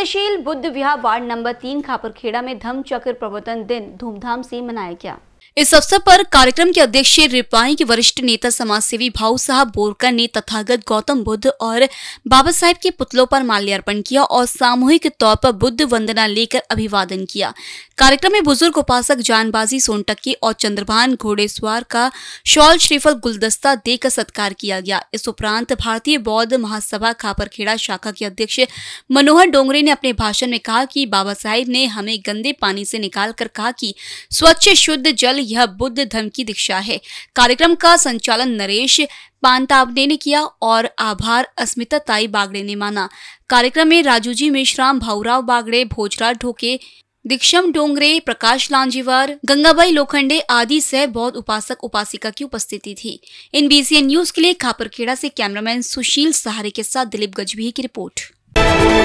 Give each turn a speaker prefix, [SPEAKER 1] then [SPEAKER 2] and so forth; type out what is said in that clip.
[SPEAKER 1] प्रगतिशील बुद्ध विहार ward number तीन खापरखेड़ा में धम्म चक्र प्रवर्तन दिन धूमधाम से मनाया गया इस अवसर पर कार्यक्रम के अध्यक्ष रिपाई के वरिष्ठ नेता समाज सेवी भाऊ साहब बोरकर ने तथागत गौतम बुद्ध और बाबा साहेब के पुतलों पर माल्यार्पण किया और सामूहिक तौर पर बुद्ध वंदना लेकर अभिवादन किया कार्यक्रम में बुजुर्ग उपासक जानबाजी सोनटक्की और चंद्रभान घोड़ेस्वार का शॉल श्रीफल गुलदस्ता देकर सत्कार किया गया इस उपरांत भारतीय बौद्ध महासभा खापरखेड़ा शाखा के अध्यक्ष मनोहर डोंगरे ने अपने भाषण में कहा कि बाबा साहेब ने हमें गंदे पानी से निकालकर कहा कि स्वच्छ शुद्ध जल यह बुद्ध धर्म की दीक्षा है कार्यक्रम का संचालन नरेश पानतावडे ने किया और आभार अस्मिता ताई बागड़े ने माना कार्यक्रम में राजूजी मेश्राम भाऊराव बागड़े भोजराज ढोके दीक्षम डोंगरे प्रकाश लांजीवार गंगाबाई लोखंडे आदि से बहुत उपासक उपासिका की उपस्थिति थी इन बीसीएन न्यूज के लिए खापरखेड़ा से कैमरामैन सुशील सहारे के साथ दिलीप गजबी की रिपोर्ट